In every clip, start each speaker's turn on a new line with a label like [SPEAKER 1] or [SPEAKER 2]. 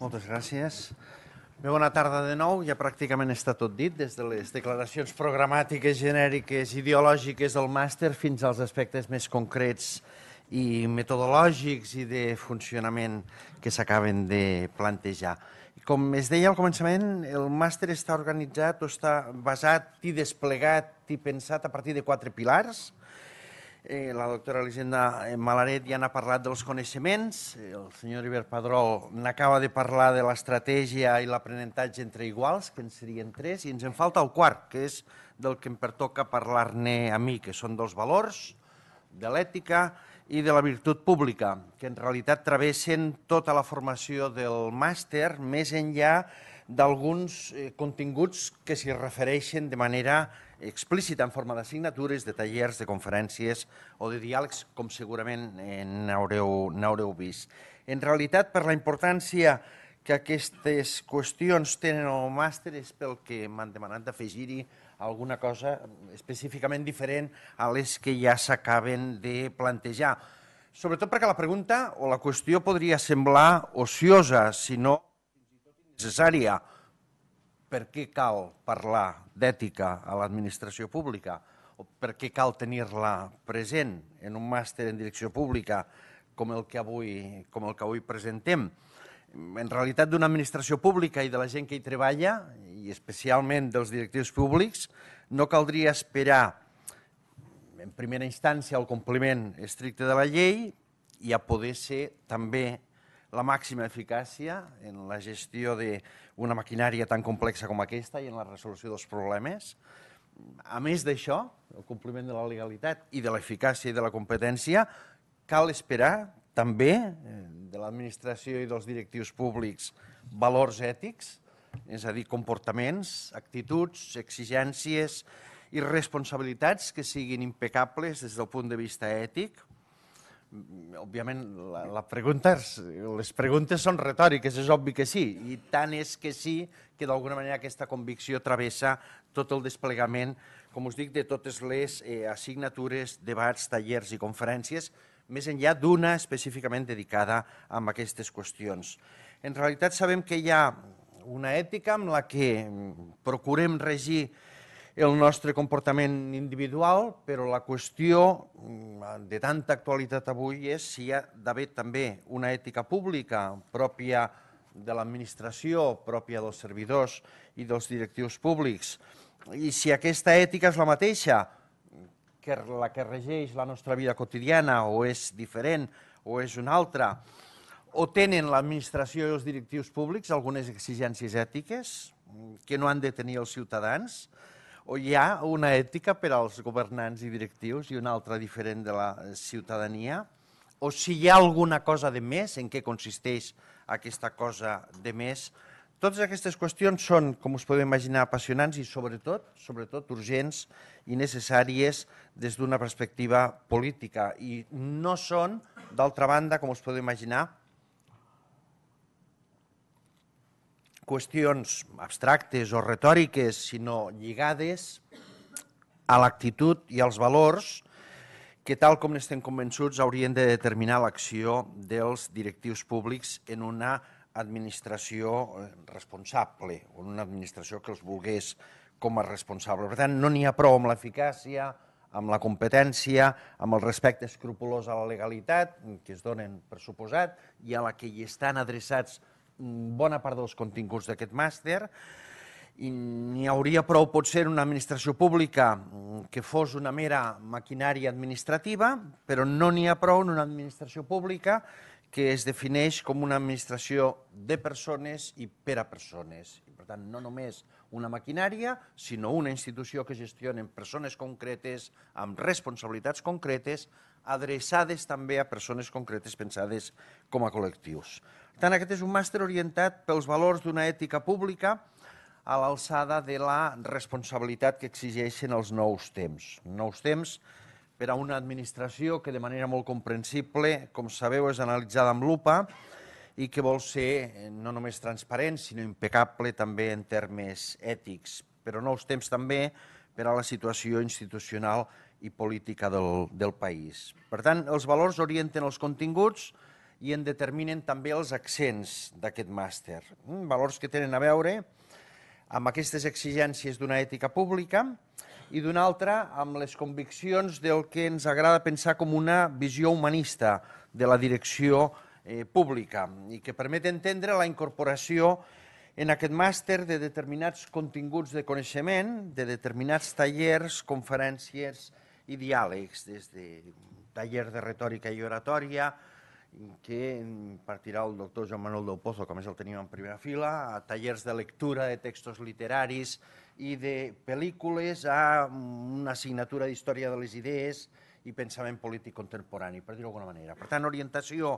[SPEAKER 1] Moltes gràcies. Bé, bona tarda de nou. Ja pràcticament està tot dit, des de les declaracions programàtiques, genèriques, ideològiques del màster fins als aspectes més concrets i metodològics i de funcionament que s'acaben de plantejar. Com es deia al començament, el màster està organitzat o està basat i desplegat i pensat a partir de quatre pilars, Eh, la doctora Elisenda eh, Malaret ja n'ha parlat dels coneixements, eh, el senyor Iber Padrol n'acaba de parlar de l'estratègia i l'aprenentatge entre iguals, que en serien tres, i ens en falta el quart, que és del que em pertoca parlar-ne a mi, que són dels valors, de l'ètica i de la virtut pública, que en realitat travessen tota la formació del màster, més enllà d'alguns eh, continguts que s'hi refereixen de manera explícita en forma de signatures, de tallers, de conferències o de diàlegs, com segurament n'haureu vist. En realitat, per la importància que aquestes qüestions tenen al màster és pel que m'han demanat d'afegir-hi alguna cosa específicament diferent a les que ja s'acaben de plantejar. Sobretot perquè la pregunta o la qüestió podria semblar ociosa, si no necessària, innecessària per què cal parlar d'ètica a l'administració pública o per què cal tenir-la present en un màster en direcció pública com el que avui, com el que avui presentem. En realitat, d'una administració pública i de la gent que hi treballa, i especialment dels directius públics, no caldria esperar en primera instància el compliment estricte de la llei i a poder ser també la màxima eficàcia en la gestió d'una maquinària tan complexa com aquesta i en la resolució dels problemes. A més d'això, el compliment de la legalitat i de l'eficàcia i de la competència, cal esperar també eh, de l'administració i dels directius públics valors ètics, és a dir, comportaments, actituds, exigències i responsabilitats que siguin impecables des del punt de vista ètic, Òbviament, la, la pregunta és, les preguntes són retòriques, és obvi que sí, i tant és que sí que d'alguna manera aquesta convicció travessa tot el desplegament, com us dic, de totes les eh, assignatures, debats, tallers i conferències, més enllà d'una específicament dedicada a aquestes qüestions. En realitat sabem que hi ha una ètica amb la que procurem regir el nostre comportament individual, però la qüestió mm, de tanta actualitat avui és si hi ha d'haver també una ètica pública pròpia de l'administració, pròpia dels servidors i dels directius públics. I si aquesta ètica és la mateixa que la que regeix la nostra vida quotidiana o és diferent o és una altra, o tenen l'administració i els directius públics algunes exigències ètiques que no han de tenir els ciutadans, o hi ha una ètica per als governants i directius i una altra diferent de la eh, ciutadania? O si hi ha alguna cosa de més, en què consisteix aquesta cosa de més? Totes aquestes qüestions són, com us podeu imaginar, apassionants i sobretot, sobretot urgents i necessàries des d'una perspectiva política. I no són, d'altra banda, com us podeu imaginar, qüestions abstractes o retòriques, sinó lligades a l'actitud i als valors que, tal com n'estem convençuts, haurien de determinar l'acció dels directius públics en una administració eh, responsable, o en una administració que els volgués com a responsable. Per tant, no n'hi ha prou amb l'eficàcia, amb la competència, amb el respecte escrupulós a la legalitat, que es donen per suposat, i a la que hi estan adreçats Mm, bona part dels continguts d'aquest màster i n'hi hauria prou potser una administració pública mm, que fos una mera maquinària administrativa, però no n'hi ha prou en una administració pública que es defineix com una administració de persones i per a persones. I, per tant, no només una maquinària, sinó una institució que gestionen persones concretes amb responsabilitats concretes, adreçades també a persones concretes pensades com a col·lectius tant, aquest és un màster orientat pels valors d'una ètica pública a l'alçada de la responsabilitat que exigeixen els nous temps. Nous temps per a una administració que de manera molt comprensible, com sabeu, és analitzada amb lupa i que vol ser eh, no només transparent, sinó impecable també en termes ètics, però nous temps també per a la situació institucional i política del, del país. Per tant, els valors orienten els continguts, i en determinen també els accents d'aquest màster. Mm, valors que tenen a veure amb aquestes exigències d'una ètica pública i d'una altra amb les conviccions del que ens agrada pensar com una visió humanista de la direcció eh, pública i que permet entendre la incorporació en aquest màster de determinats continguts de coneixement, de determinats tallers, conferències i diàlegs, des de taller de retòrica i oratòria, que mm, partirà el doctor Joan Manuel del Pozo, com és el tenim en primera fila, a tallers de lectura de textos literaris i de pel·lícules, a mm, una assignatura d'història de les idees i pensament polític contemporani, per dir-ho d'alguna manera. Per tant, orientació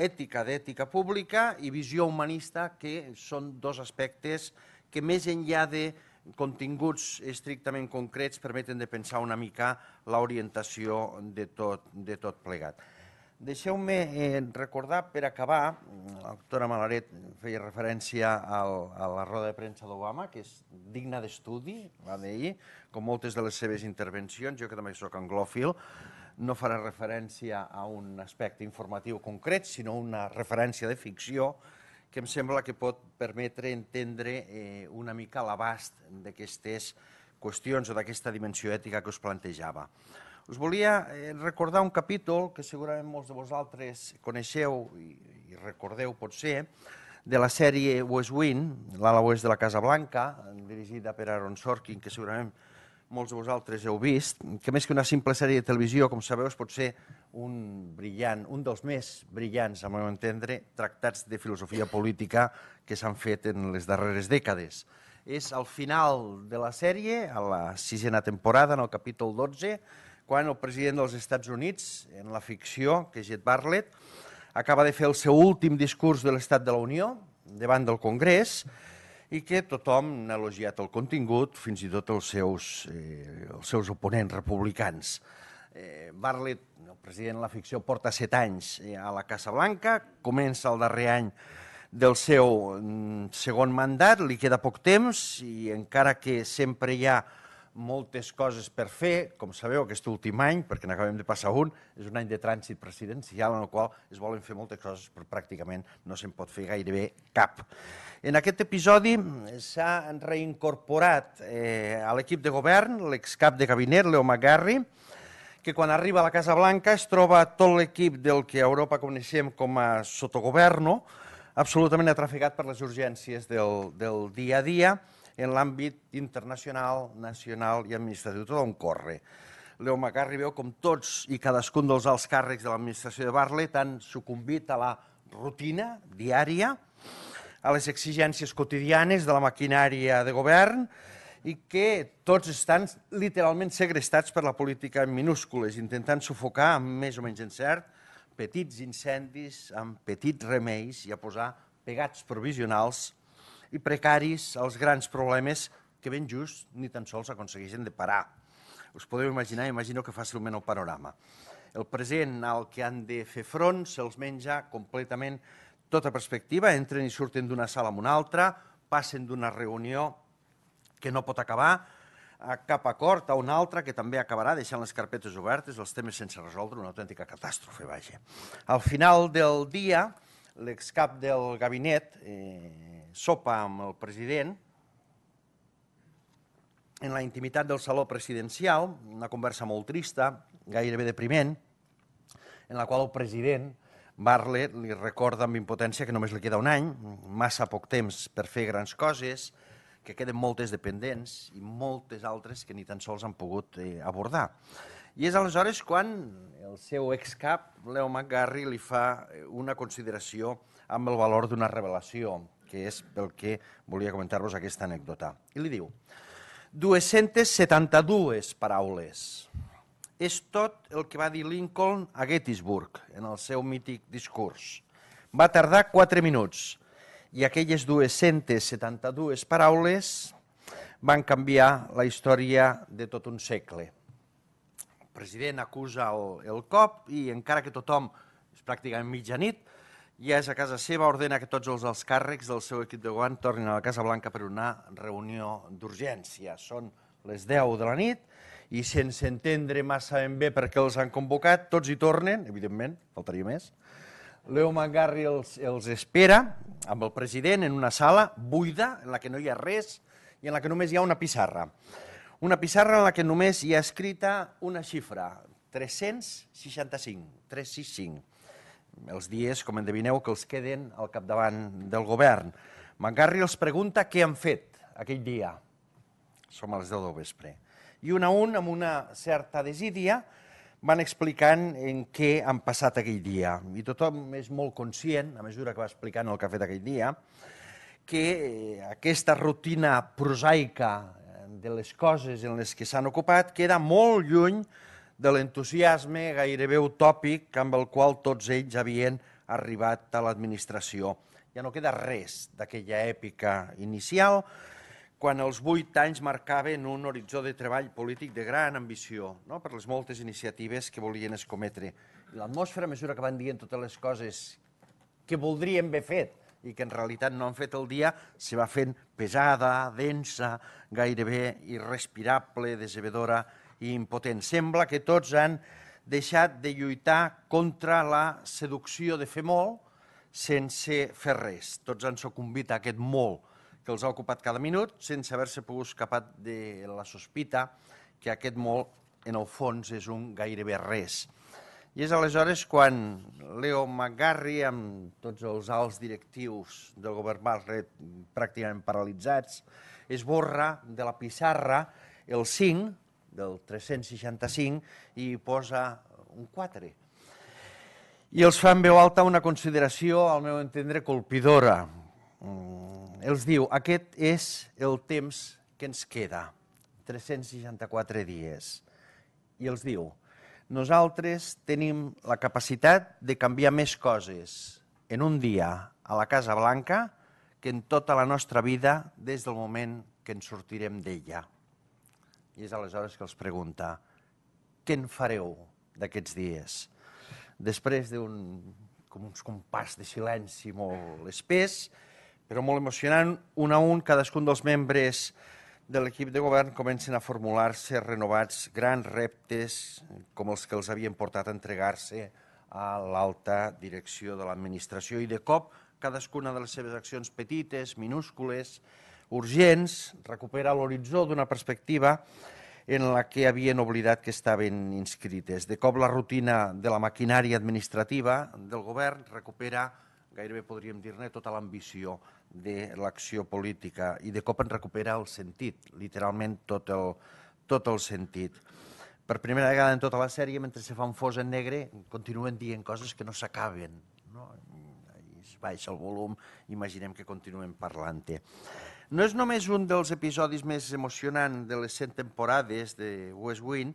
[SPEAKER 1] ètica d'ètica pública i visió humanista, que són dos aspectes que més enllà de continguts estrictament concrets permeten de pensar una mica l'orientació de, tot, de tot plegat. Deixeu-me eh, recordar, per acabar, la doctora Malaret feia referència al, a la roda de premsa d'Obama, que és digna d'estudi, va dir, com moltes de les seves intervencions, jo que també sóc anglòfil, no farà referència a un aspecte informatiu concret, sinó una referència de ficció que em sembla que pot permetre entendre eh, una mica l'abast d'aquestes qüestions o d'aquesta dimensió ètica que us plantejava. Us volia eh, recordar un capítol que segurament molts de vosaltres coneixeu i, i recordeu, potser, de la sèrie West Wing, l'ala oest de la Casa Blanca, dirigida per Aaron Sorkin, que segurament molts de vosaltres heu vist, que més que una simple sèrie de televisió, com sabeu, és potser un brillant, un dels més brillants, a meu entendre, tractats de filosofia política que s'han fet en les darreres dècades. És al final de la sèrie, a la sisena temporada, en el capítol 12, quan el president dels Estats Units, en la ficció, que és Jet Bartlett, acaba de fer el seu últim discurs de l'Estat de la Unió davant del Congrés i que tothom n'ha elogiat el contingut, fins i tot els seus, eh, els seus oponents republicans. Eh, Bartlett, el president de la ficció, porta set anys eh, a la Casa Blanca, comença el darrer any del seu mm, segon mandat, li queda poc temps i encara que sempre hi ha moltes coses per fer. Com sabeu, aquest últim any, perquè n'acabem de passar un, és un any de trànsit presidencial en el qual es volen fer moltes coses, però pràcticament no se'n pot fer gairebé cap. En aquest episodi s'ha reincorporat eh, a l'equip de govern l'excap de gabinet, Leo McGarry, que quan arriba a la Casa Blanca es troba tot l'equip del que a Europa coneixem com a sotogoverno, absolutament atraficat per les urgències del, del dia a dia, en l'àmbit internacional, nacional i administratiu, tot on corre. Leo Macar veu com tots i cadascun dels alts càrrecs de l'administració de Barlet, han sucumbit a la rutina diària, a les exigències quotidianes de la maquinària de govern i que tots estan literalment segrestats per la política en minúscules, intentant sufocar amb més o menys encert petits incendis, amb petits remeis i a posar pegats provisionals i precaris els grans problemes que ben just ni tan sols aconsegueixen de parar. Us podeu imaginar, imagino que fàcilment el panorama. El present al que han de fer front se'ls menja completament tota perspectiva, entren i surten d'una sala a una altra, passen d'una reunió que no pot acabar, a cap acord a una altra que també acabarà deixant les carpetes obertes, els temes sense resoldre, una autèntica catàstrofe, vaja. Al final del dia, l'excap del gabinet, eh, sopa amb el president, en la intimitat del saló presidencial, una conversa molt trista, gairebé depriment, en la qual el president Bartlett li recorda amb impotència que només li queda un any, massa poc temps per fer grans coses, que queden moltes dependents i moltes altres que ni tan sols han pogut eh, abordar. I és aleshores quan el seu excap, Leo McGarry, li fa eh, una consideració amb el valor d'una revelació que és pel que volia comentar-vos aquesta anècdota. I li diu, 272 paraules. És tot el que va dir Lincoln a Gettysburg en el seu mític discurs. Va tardar 4 minuts i aquelles 272 paraules van canviar la història de tot un segle. El president acusa el, el cop i encara que tothom és pràcticament mitjanit, i és a casa seva, ordena que tots els alts càrrecs del seu equip de govern tornin a la Casa Blanca per una reunió d'urgència. Són les 10 de la nit i sense entendre massa ben bé per què els han convocat, tots hi tornen, evidentment, faltaria més. Leo Mangarri els, els espera amb el president en una sala buida, en la que no hi ha res i en la que només hi ha una pissarra. Una pissarra en la que només hi ha escrita una xifra, 365, 365 els dies, com endevineu, que els queden al capdavant del govern. McGarry els pregunta què han fet aquell dia. Som a les 10 del vespre. I un a un, amb una certa desídia, van explicant en què han passat aquell dia. I tothom és molt conscient, a mesura que va explicant el que ha fet aquell dia, que eh, aquesta rutina prosaica eh, de les coses en les que s'han ocupat queda molt lluny de l'entusiasme gairebé utòpic amb el qual tots ells havien arribat a l'administració. Ja no queda res d'aquella èpica inicial, quan els vuit anys marcaven un horitzó de treball polític de gran ambició no? per les moltes iniciatives que volien escometre. I l'atmosfera, a mesura que van dient totes les coses que voldrien haver fet i que en realitat no han fet el dia, se va fent pesada, densa, gairebé irrespirable, desevedora, i impotents. Sembla que tots han deixat de lluitar contra la seducció de fer molt sense fer res. Tots han sucumbit a aquest molt que els ha ocupat cada minut sense haver-se pogut escapar de la sospita que aquest molt, en el fons, és un gairebé res. I és aleshores quan Leo McGarry, amb tots els alts directius del govern Barret pràcticament paralitzats, esborra de la pissarra el 5 del 365 i hi posa un 4. I els fa en veu alta una consideració, al meu entendre, colpidora. Mm, els diu, aquest és el temps que ens queda, 364 dies. I els diu, nosaltres tenim la capacitat de canviar més coses en un dia a la Casa Blanca que en tota la nostra vida des del moment que ens sortirem d'ella. I és aleshores que els pregunta, què en fareu d'aquests dies? Després d'un com uns compàs de silenci molt espès, però molt emocionant, un a un cadascun dels membres de l'equip de govern comencen a formular-se renovats grans reptes com els que els havien portat a entregar-se a l'alta direcció de l'administració i de cop cadascuna de les seves accions petites, minúscules, urgents, recupera l'horitzó d'una perspectiva en la que havien oblidat que estaven inscrites. De cop la rutina de la maquinària administrativa del govern recupera, gairebé podríem dir-ne, tota l'ambició de l'acció política i de cop en recupera el sentit, literalment tot el, tot el sentit. Per primera vegada en tota la sèrie, mentre se fa un fos en negre, continuen dient coses que no s'acaben. No? Es baixa el volum, imaginem que continuem parlant-te. No és només un dels episodis més emocionants de les 100 temporades de West Wing,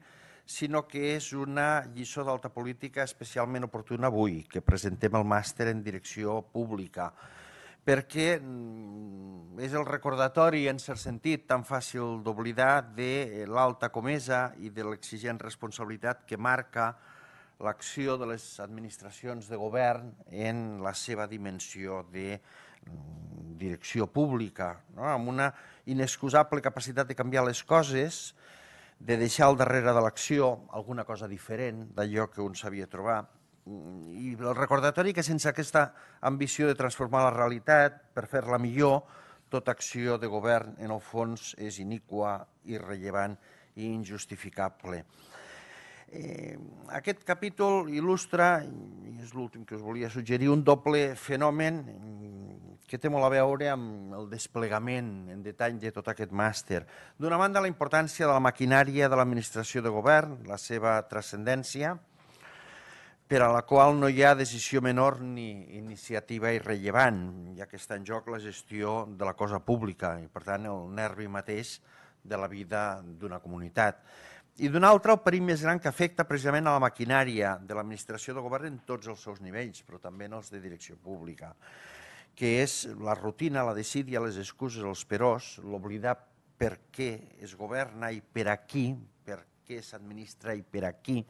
[SPEAKER 1] sinó que és una lliçó d'alta política especialment oportuna avui, que presentem el màster en direcció pública, perquè mm, és el recordatori, en cert sentit, tan fàcil d'oblidar de l'alta comesa i de l'exigent responsabilitat que marca l'acció de les administracions de govern en la seva dimensió de Mm, direcció pública, no? amb una inexcusable capacitat de canviar les coses, de deixar al darrere de l'acció alguna cosa diferent d'allò que un sabia trobar. Mm, I el recordatori que sense aquesta ambició de transformar la realitat per fer-la millor, tota acció de govern, en el fons, és iniqua, irrellevant i injustificable. Eh, aquest capítol il·lustra, i és l'últim que us volia suggerir, un doble fenomen que té molt a veure amb el desplegament en detall de tot aquest màster. D'una banda, la importància de la maquinària de l'administració de govern, la seva transcendència, per a la qual no hi ha decisió menor ni iniciativa irrellevant, ja que està en joc la gestió de la cosa pública i, per tant, el nervi mateix de la vida d'una comunitat. I d'una altra, el perill més gran que afecta precisament a la maquinària de l'administració de govern en tots els seus nivells, però també en els de direcció pública, que és la rutina, la desídia, les excuses, els perós, l'oblidar per què es governa i per a qui, per què s'administra i per a qui,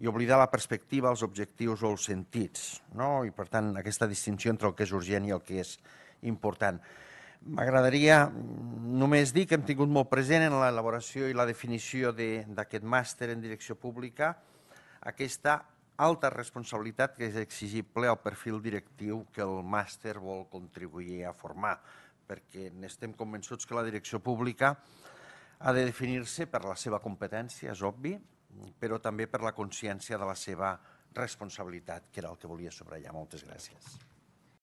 [SPEAKER 1] i oblidar la perspectiva, els objectius o els sentits. No? I, per tant, aquesta distinció entre el que és urgent i el que és important. M'agradaria mm, només dir que hem tingut molt present en l'elaboració i la definició d'aquest de, màster en direcció pública aquesta alta responsabilitat que és exigible al perfil directiu que el màster vol contribuir a formar, perquè n'estem convençuts que la direcció pública ha de definir-se per la seva competència, és obvi, però també per la consciència de la seva responsabilitat, que era el que volia sobrellar. Moltes gràcies. gràcies.